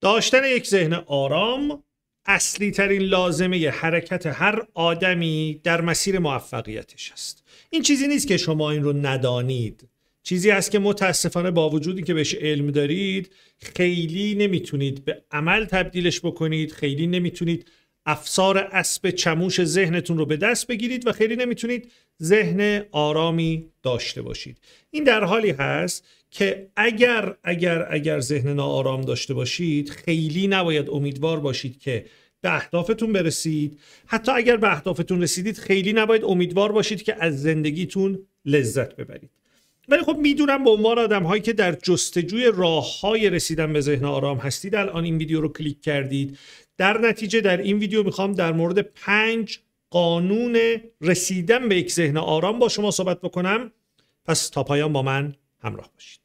داشتن یک ذهن آرام اصلی ترین لازمه حرکت هر آدمی در مسیر موفقیتش است این چیزی نیست که شما این رو ندانید چیزی هست که متاسفانه با وجودی که بهش علم دارید خیلی نمیتونید به عمل تبدیلش بکنید خیلی نمیتونید افسار اسب چموش ذهنتون رو به دست بگیرید و خیلی نمیتونید ذهن آرامی داشته باشید این در حالی هست که اگر اگر اگر ذهن ناآرام داشته باشید خیلی نباید امیدوار باشید که به اهدافتون برسید حتی اگر به اهدافتون رسیدید خیلی نباید امیدوار باشید که از زندگیتون لذت ببرید ولی خب میدونم به عنوان آدم هایی که در جستجوی راه های رسیدن به ذهن آرام هستید الان این ویدیو رو کلیک کردید در نتیجه در این ویدیو میخوام در مورد پنج قانون رسیدن به یک ذهن آرام با شما صحبت بکنم پس تا پایان با من همراه باشید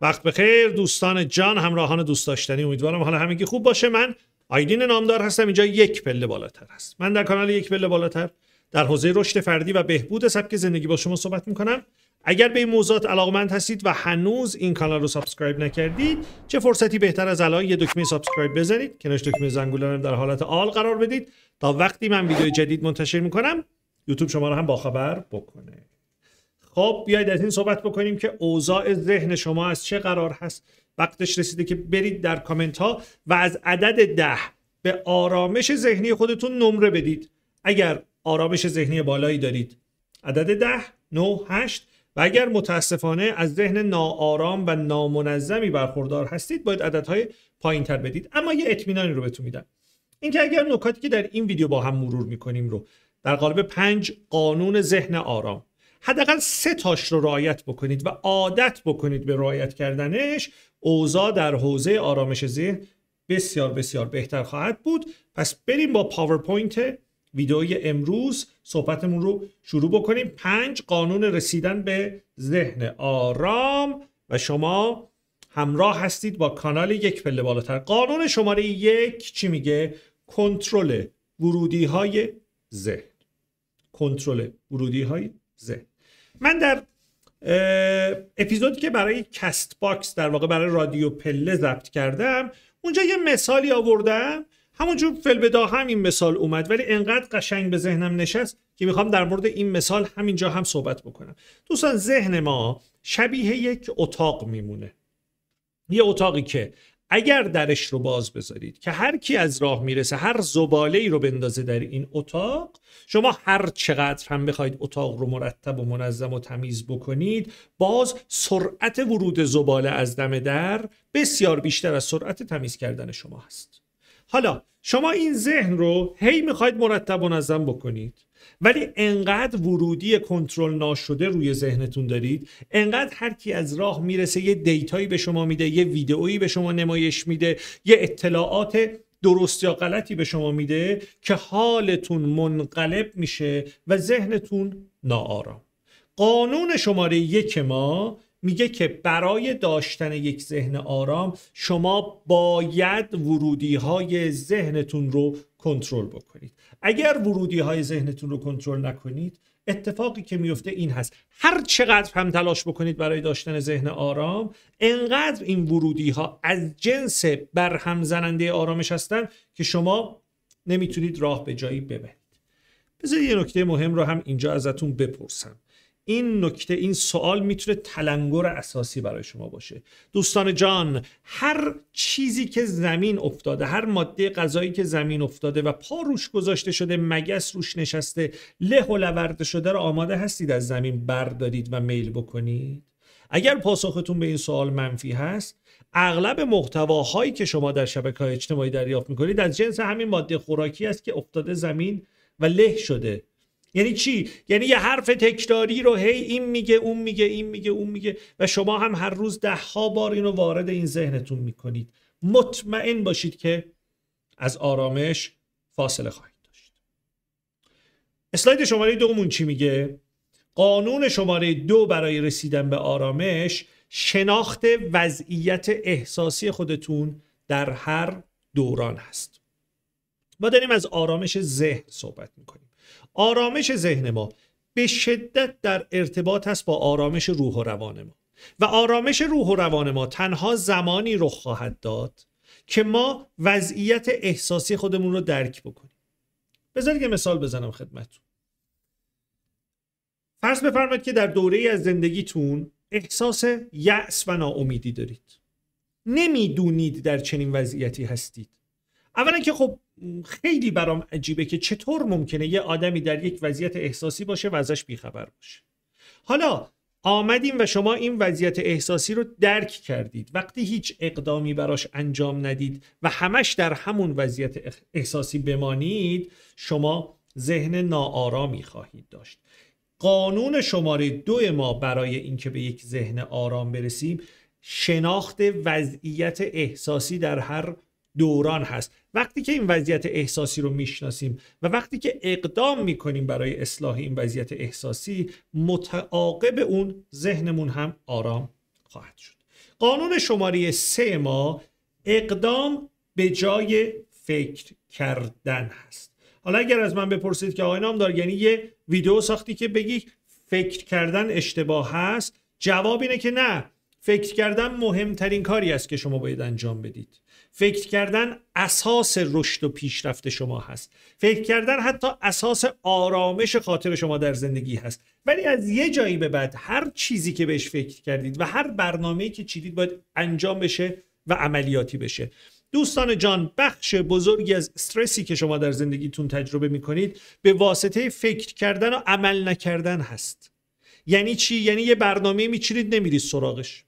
وقت بخیر دوستان جان همراهان دوست داشتنی امیدوارم حالا همگی خوب باشه من آیدین نامدار هستم اینجا یک پله بالاتر هست من در کانال یک پله بالاتر در حوزه رشد فردی و بهبود سبک زندگی با شما صحبت میکنم اگر به این موضوعات علاقمند هستید و هنوز این کانال رو سابسکرایب نکردید چه فرصتی بهتر از الان یه دکمه سابسکرایب بزنید کنارش دکمه زنگوله رو در حالت آل قرار بدید تا وقتی من ویدیو جدید منتشر میکنم یوتیوب شما رو هم باخبر بکنه خب بیاید از این صحبت بکنیم که اوضاع ذهن شما از چه قرار هست وقتش رسیده که برید در کامنت ها و از عدد ده به آرامش ذهنی خودتون نمره بدید اگر آرامش ذهنی بالایی دارید عدد ده 9 8 و اگر متاسفانه از ذهن ناآرام و نامنظمی برخوردار هستید باید عددهای پایین تر بدید اما یه اطمینانی رو بهتون میدم اینکه اگر نکاتی که در این ویدیو با هم مرور میکنیم رو در قالب پنج قانون ذهن آرام حداقل سه تاش رو رعایت بکنید و عادت بکنید به رعایت کردنش اوضاع در حوزه آرامش ذهن بسیار بسیار بهتر خواهد بود پس بریم با پاورپوینت ویدیوی امروز صحبتمون رو شروع بکنیم پنج قانون رسیدن به ذهن آرام و شما همراه هستید با کانال یک پله بالاتر قانون شماره یک چی میگه کنترل ورودی های ذهن کنترل ورودی های ذهن من در اپیزودی که برای کست باکس در واقع برای رادیو پله ضبط کردم اونجا یه مثالی آوردم همونجور فلبدا همین مثال اومد ولی انقدر قشنگ به ذهنم نشست که میخوام در مورد این مثال همینجا هم صحبت بکنم دوستان ذهن ما شبیه یک اتاق میمونه یه اتاقی که اگر درش رو باز بذارید که هر کی از راه میرسه هر زباله ای رو بندازه در این اتاق شما هر چقدر هم بخواید اتاق رو مرتب و منظم و تمیز بکنید باز سرعت ورود زباله از دم در بسیار بیشتر از سرعت تمیز کردن شما هست حالا شما این ذهن رو هی میخواید مرتب و نظم بکنید ولی انقدر ورودی کنترل ناشده روی ذهنتون دارید انقدر هر کی از راه میرسه یه دیتایی به شما میده یه ویدئویی به شما نمایش میده یه اطلاعات درست یا غلطی به شما میده که حالتون منقلب میشه و ذهنتون ناآرام قانون شماره یک ما میگه که برای داشتن یک ذهن آرام شما باید ورودی های ذهنتون رو کنترل بکنید اگر ورودی های ذهنتون رو کنترل نکنید اتفاقی که میفته این هست هر چقدر هم تلاش بکنید برای داشتن ذهن آرام انقدر این ورودی ها از جنس برهم زننده آرامش هستن که شما نمیتونید راه به جایی ببرید بذارید یه نکته مهم رو هم اینجا ازتون بپرسم این نکته این سوال میتونه تلنگر اساسی برای شما باشه دوستان جان هر چیزی که زمین افتاده هر ماده غذایی که زمین افتاده و پا روش گذاشته شده مگس روش نشسته له و لورده شده رو آماده هستید از زمین بردارید و میل بکنید اگر پاسختون به این سوال منفی هست اغلب محتواهایی که شما در شبکه اجتماعی دریافت میکنید از جنس همین ماده خوراکی است که افتاده زمین و له شده یعنی چی یعنی یه حرف تکراری رو هی این میگه اون میگه این میگه اون میگه و شما هم هر روز ده ها بار اینو وارد این ذهنتون میکنید مطمئن باشید که از آرامش فاصله خواهید داشت اسلاید شماره دومون چی میگه قانون شماره دو برای رسیدن به آرامش شناخت وضعیت احساسی خودتون در هر دوران هست ما داریم از آرامش ذهن صحبت میکنیم آرامش ذهن ما به شدت در ارتباط است با آرامش روح و روان ما و آرامش روح و روان ما تنها زمانی رخ خواهد داد که ما وضعیت احساسی خودمون رو درک بکنیم بذارید یه مثال بزنم خدمتتون فرض بفرمایید که در دوره ای از زندگیتون احساس یأس و ناامیدی دارید نمیدونید در چنین وضعیتی هستید اولا که خب خیلی برام عجیبه که چطور ممکنه یه آدمی در یک وضعیت احساسی باشه و ازش بیخبر باشه حالا آمدیم و شما این وضعیت احساسی رو درک کردید وقتی هیچ اقدامی براش انجام ندید و همش در همون وضعیت احساسی بمانید شما ذهن ناآرامی خواهید داشت قانون شماره دو ما برای اینکه به یک ذهن آرام برسیم شناخت وضعیت احساسی در هر دوران هست وقتی که این وضعیت احساسی رو میشناسیم و وقتی که اقدام میکنیم برای اصلاح این وضعیت احساسی متعاقب اون ذهنمون هم آرام خواهد شد قانون شماره سه ما اقدام به جای فکر کردن هست حالا اگر از من بپرسید که آقای نامدار یعنی یه ویدیو ساختی که بگی فکر کردن اشتباه هست جواب اینه که نه فکر کردن مهمترین کاری است که شما باید انجام بدید فکر کردن اساس رشد و پیشرفت شما هست فکر کردن حتی اساس آرامش خاطر شما در زندگی هست ولی از یه جایی به بعد هر چیزی که بهش فکر کردید و هر برنامه‌ای که چیدید باید انجام بشه و عملیاتی بشه دوستان جان بخش بزرگی از استرسی که شما در زندگیتون تجربه میکنید به واسطه فکر کردن و عمل نکردن هست یعنی چی یعنی یه برنامه میچینید نمیرید سراغش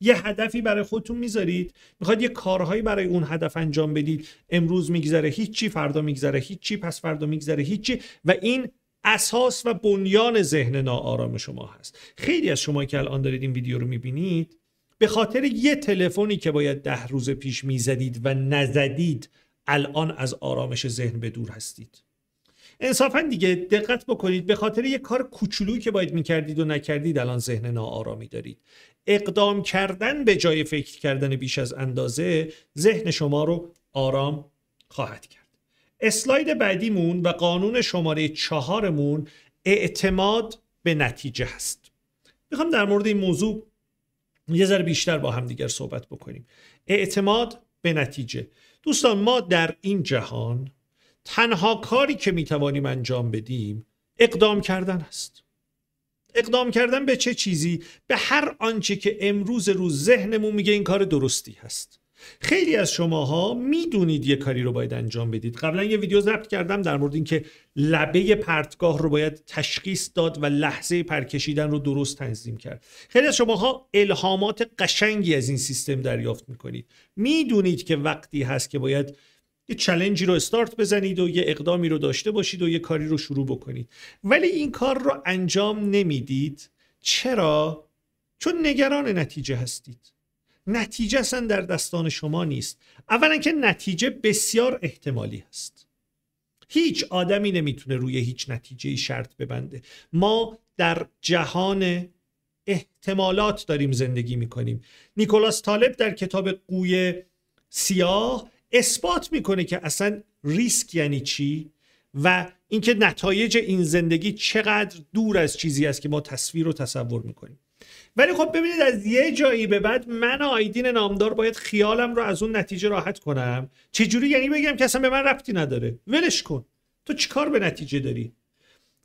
یه هدفی برای خودتون میذارید میخواد یه کارهایی برای اون هدف انجام بدید امروز میگذره هیچی فردا میگذره هیچی پس فردا میگذره هیچی و این اساس و بنیان ذهن ناآرام شما هست خیلی از شما که الان دارید این ویدیو رو میبینید به خاطر یه تلفنی که باید ده روز پیش میزدید و نزدید الان از آرامش ذهن به دور هستید انصافا دیگه دقت بکنید به خاطر یه کار کوچولویی که باید میکردید و نکردید الان ذهن ناآرامی دارید اقدام کردن به جای فکر کردن بیش از اندازه ذهن شما رو آرام خواهد کرد اسلاید بعدیمون و قانون شماره چهارمون اعتماد به نتیجه هست میخوام در مورد این موضوع یه ذره بیشتر با هم دیگر صحبت بکنیم اعتماد به نتیجه دوستان ما در این جهان تنها کاری که میتوانیم انجام بدیم اقدام کردن است اقدام کردن به چه چیزی به هر آنچه که امروز رو ذهنمون میگه این کار درستی هست خیلی از شماها میدونید یه کاری رو باید انجام بدید قبلا یه ویدیو ضبط کردم در مورد اینکه لبه پرتگاه رو باید تشخیص داد و لحظه پرکشیدن رو درست تنظیم کرد خیلی از شماها الهامات قشنگی از این سیستم دریافت میکنید میدونید که وقتی هست که باید یه چلنجی رو استارت بزنید و یه اقدامی رو داشته باشید و یه کاری رو شروع بکنید ولی این کار رو انجام نمیدید چرا چون نگران نتیجه هستید نتیجه اصلا در دستان شما نیست اولا که نتیجه بسیار احتمالی هست هیچ آدمی نمیتونه روی هیچ نتیجه شرط ببنده ما در جهان احتمالات داریم زندگی میکنیم نیکولاس طالب در کتاب قوی سیاه اثبات میکنه که اصلا ریسک یعنی چی و اینکه نتایج این زندگی چقدر دور از چیزی است که ما تصویر رو تصور میکنیم ولی خب ببینید از یه جایی به بعد من آیدین نامدار باید خیالم رو از اون نتیجه راحت کنم چجوری یعنی بگم که اصلا به من ربطی نداره ولش کن تو چیکار به نتیجه داری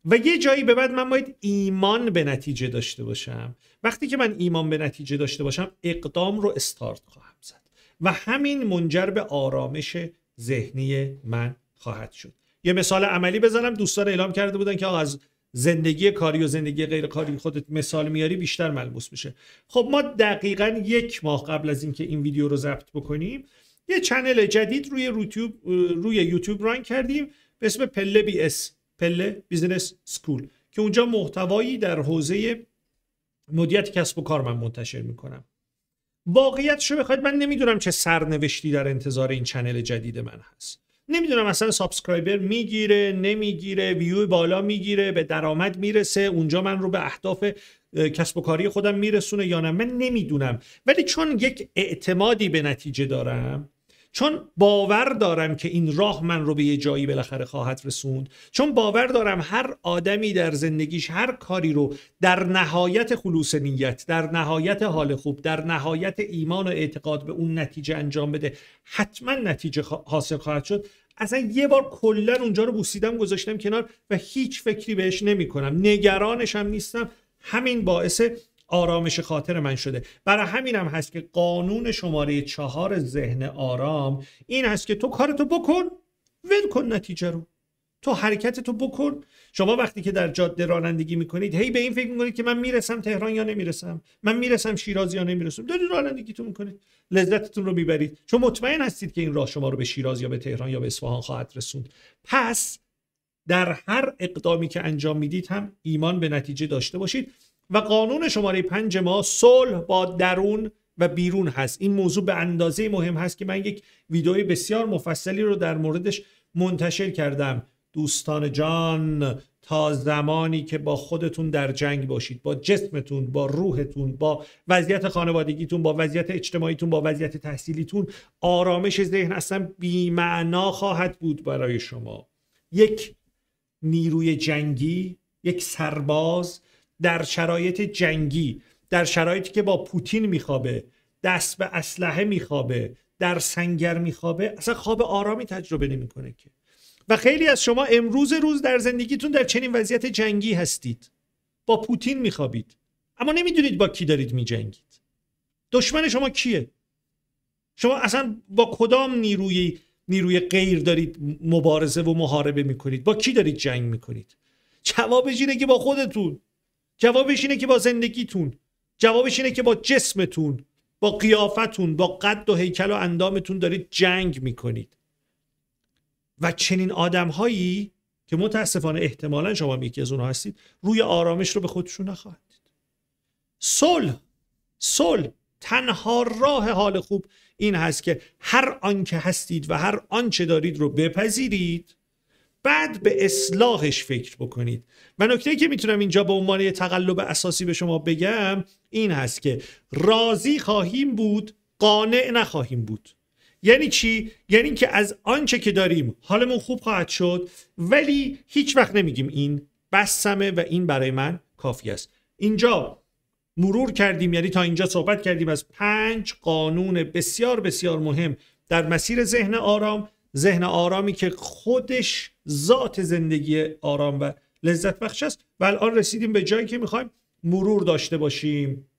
و یه جایی به بعد من باید ایمان به نتیجه داشته باشم وقتی که من ایمان به نتیجه داشته باشم اقدام رو استارت خواهم زد و همین منجر به آرامش ذهنی من خواهد شد یه مثال عملی بزنم دوستان اعلام کرده بودن که از زندگی کاری و زندگی غیر کاری خودت مثال میاری بیشتر ملموس بشه خب ما دقیقا یک ماه قبل از اینکه این ویدیو رو ضبط بکنیم یه چنل جدید روی یوتیوب روی یوتیوب ران کردیم به اسم پله بی اس پله بیزنس سکول که اونجا محتوایی در حوزه مدیت کسب و کار من منتشر میکنم واقعیت شو بخواید من نمیدونم چه سرنوشتی در انتظار این چنل جدید من هست نمیدونم اصلا سابسکرایبر میگیره نمیگیره ویو بالا میگیره به درآمد میرسه اونجا من رو به اهداف کسب و کاری خودم میرسونه یا نه من نمیدونم ولی چون یک اعتمادی به نتیجه دارم چون باور دارم که این راه من رو به یه جایی بالاخره خواهد رسوند چون باور دارم هر آدمی در زندگیش هر کاری رو در نهایت خلوص نیت در نهایت حال خوب در نهایت ایمان و اعتقاد به اون نتیجه انجام بده حتما نتیجه حاصل خواهد شد اصلا یه بار کلا اونجا رو بوسیدم گذاشتم کنار و هیچ فکری بهش نمی کنم نگرانشم هم نیستم همین باعث آرامش خاطر من شده برای همینم هم هست که قانون شماره چهار ذهن آرام این هست که تو کارتو بکن ول کن نتیجه رو تو حرکت تو بکن شما وقتی که در جاده رانندگی میکنید هی به این فکر میکنید که من میرسم تهران یا نمیرسم من میرسم شیراز یا نمیرسم دارید رانندگی تو میکنید لذتتون رو میبرید چون مطمئن هستید که این راه شما رو به شیراز یا به تهران یا به اصفهان خواهد رسوند پس در هر اقدامی که انجام میدید هم ایمان به نتیجه داشته باشید و قانون شماره پنج ما صلح با درون و بیرون هست این موضوع به اندازه مهم هست که من یک ویدئوی بسیار مفصلی رو در موردش منتشر کردم دوستان جان تا زمانی که با خودتون در جنگ باشید با جسمتون با روحتون با وضعیت خانوادگیتون با وضعیت اجتماعیتون با وضعیت تحصیلیتون آرامش ذهن اصلا بیمعنا خواهد بود برای شما یک نیروی جنگی یک سرباز در شرایط جنگی در شرایطی که با پوتین میخوابه دست به اسلحه میخوابه در سنگر میخوابه اصلا خواب آرامی تجربه نمیکنه که و خیلی از شما امروز روز در زندگیتون در چنین وضعیت جنگی هستید با پوتین میخوابید اما نمیدونید با کی دارید میجنگید دشمن شما کیه شما اصلا با کدام نیروی نیروی غیر دارید مبارزه و محاربه میکنید با کی دارید جنگ میکنید جواب اینه که با خودتون جوابش اینه که با زندگیتون جوابش اینه که با جسمتون با قیافتون با قد و هیکل و اندامتون دارید جنگ میکنید و چنین آدم هایی که متاسفانه احتمالا شما هم یکی از اونها هستید روی آرامش رو به خودشون نخواهد صلح صلح تنها راه حال خوب این هست که هر آنکه هستید و هر آنچه دارید رو بپذیرید بعد به اصلاحش فکر بکنید و نکته که میتونم اینجا به عنوان تقلب اساسی به شما بگم این هست که راضی خواهیم بود قانع نخواهیم بود یعنی چی یعنی که از آنچه که داریم حالمون خوب خواهد شد ولی هیچ وقت نمیگیم این بسمه و این برای من کافی است اینجا مرور کردیم یعنی تا اینجا صحبت کردیم از پنج قانون بسیار بسیار مهم در مسیر ذهن آرام ذهن آرامی که خودش ذات زندگی آرام و لذت بخش است و الان رسیدیم به جایی که میخوایم مرور داشته باشیم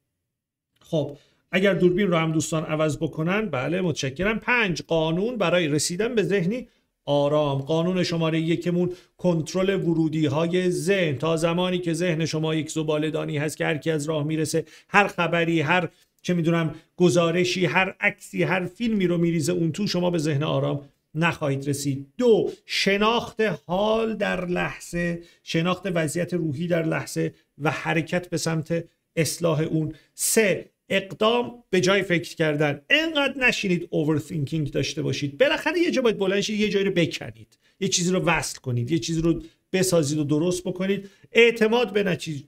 خب اگر دوربین رو هم دوستان عوض بکنن بله متشکرم پنج قانون برای رسیدن به ذهنی آرام قانون شماره یکمون کنترل ورودی های ذهن تا زمانی که ذهن شما یک زبالدانی هست که هر از راه میرسه هر خبری هر چه میدونم گزارشی هر عکسی هر فیلمی رو میریزه اون تو شما به ذهن آرام نخواهید رسید دو شناخت حال در لحظه شناخت وضعیت روحی در لحظه و حرکت به سمت اصلاح اون سه اقدام به جای فکر کردن انقدر نشینید اوورثینکینگ داشته باشید بالاخره یه جا باید بلند یه جایی رو بکنید یه چیزی رو وصل کنید یه چیزی رو بسازید و درست بکنید اعتماد به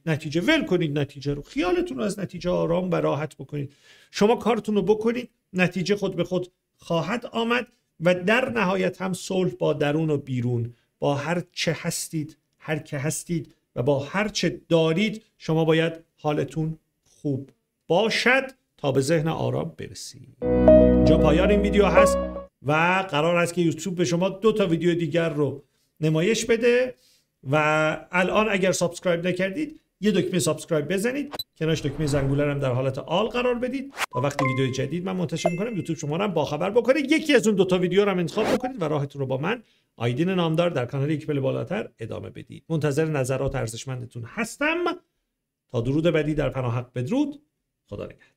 نتیجه, ول کنید نتیجه رو خیالتون رو از نتیجه آرام و راحت بکنید شما کارتون رو بکنید نتیجه خود به خود خواهد آمد و در نهایت هم صلح با درون و بیرون با هر چه هستید هر که هستید و با هر چه دارید شما باید حالتون خوب باشد تا به ذهن آرام برسید اینجا پایان این ویدیو هست و قرار است که یوتیوب به شما دو تا ویدیو دیگر رو نمایش بده و الان اگر سابسکرایب نکردید یه دکمه سابسکرایب بزنید کنارش دکمه زنگوله هم در حالت آل قرار بدید تا وقتی ویدیو جدید من منتشر میکنم یوتیوب شما هم باخبر بکنه یکی از اون دوتا ویدیو رو هم انتخاب بکنید و راهتون رو با من آیدین نامدار در کانال یک پله بالاتر ادامه بدید منتظر نظرات ارزشمندتون هستم تا درود بدی در حق بدرود خدا نگهدار